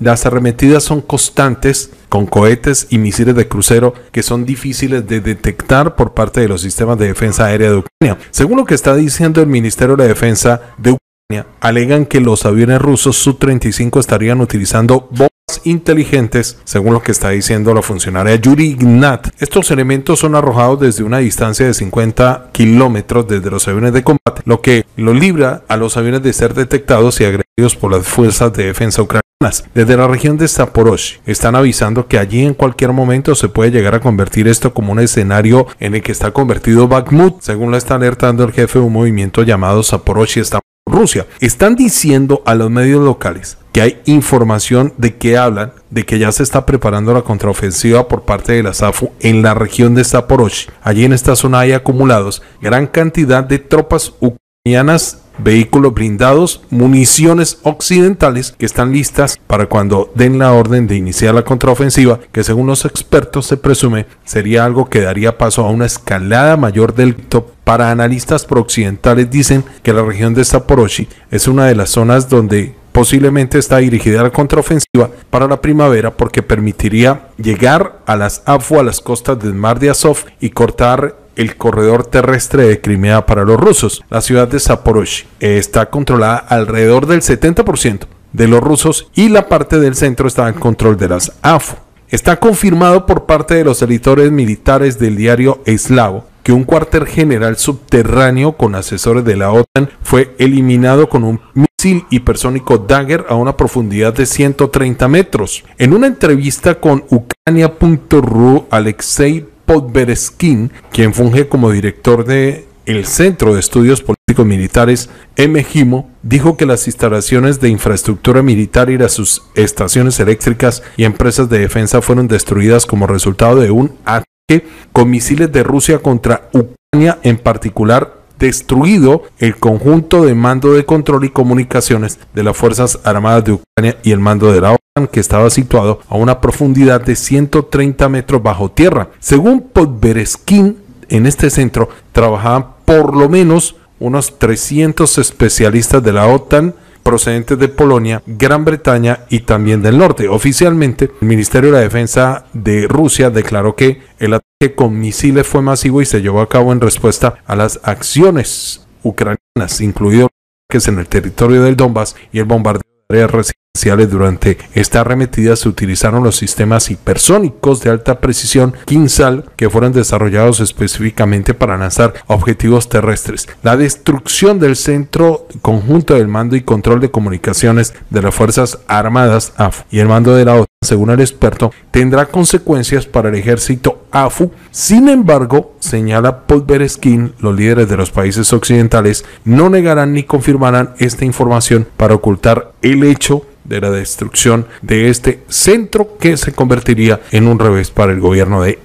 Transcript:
Las arremetidas son constantes con cohetes y misiles de crucero que son difíciles de detectar por parte de los sistemas de defensa aérea de Ucrania. Según lo que está diciendo el Ministerio de Defensa de Ucrania, alegan que los aviones rusos Su-35 estarían utilizando bombas inteligentes, según lo que está diciendo la funcionaria Yuri Ignat. Estos elementos son arrojados desde una distancia de 50 kilómetros desde los aviones de combate, lo que lo libra a los aviones de ser detectados y agredidos por las fuerzas de defensa ucranianas desde la región de Zaporozhye están avisando que allí en cualquier momento se puede llegar a convertir esto como un escenario en el que está convertido Bakhmut, según lo está alertando el jefe de un movimiento llamado Zaporozhye está Rusia. Están diciendo a los medios locales que hay información de que hablan de que ya se está preparando la contraofensiva por parte de la SAFU en la región de Zaporozhye. Allí en esta zona hay acumulados gran cantidad de tropas ucranianas vehículos blindados, municiones occidentales que están listas para cuando den la orden de iniciar la contraofensiva, que según los expertos se presume sería algo que daría paso a una escalada mayor del top para analistas prooccidentales dicen que la región de Saporoshi es una de las zonas donde posiblemente está dirigida la contraofensiva para la primavera porque permitiría llegar a las AFU, a las costas del mar de Azov y cortar el corredor terrestre de Crimea para los rusos. La ciudad de Zaporozhye eh, está controlada alrededor del 70% de los rusos y la parte del centro está en control de las AFU. Está confirmado por parte de los editores militares del diario Eslavo que un cuartel general subterráneo con asesores de la OTAN fue eliminado con un misil hipersónico Dagger a una profundidad de 130 metros. En una entrevista con Ucrania.ru, Alexei Podbereskin, quien funge como director de el Centro de Estudios Políticos Militares, MGIMO, dijo que las instalaciones de infraestructura militar y las sus estaciones eléctricas y empresas de defensa fueron destruidas como resultado de un ataque con misiles de Rusia contra Ucrania, en particular destruido el conjunto de mando de control y comunicaciones de las Fuerzas Armadas de Ucrania y el mando de la OTAN que estaba situado a una profundidad de 130 metros bajo tierra. Según Podbereskin, en este centro trabajaban por lo menos unos 300 especialistas de la OTAN procedentes de Polonia, Gran Bretaña y también del norte. Oficialmente, el Ministerio de la Defensa de Rusia declaró que el ataque que con misiles fue masivo y se llevó a cabo en respuesta a las acciones ucranianas, incluidos ataques en el territorio del Donbass y el bombardeo de áreas residenciales durante esta arremetida se utilizaron los sistemas hipersónicos de alta precisión Kinsal que fueron desarrollados específicamente para lanzar objetivos terrestres. La destrucción del centro conjunto del mando y control de comunicaciones de las Fuerzas Armadas AF y el mando de la OTAN, según el experto, tendrá consecuencias para el ejército AFU. Sin embargo, señala Polvereskin, los líderes de los países occidentales no negarán ni confirmarán esta información para ocultar el hecho de la destrucción de este centro que se convertiría en un revés para el gobierno de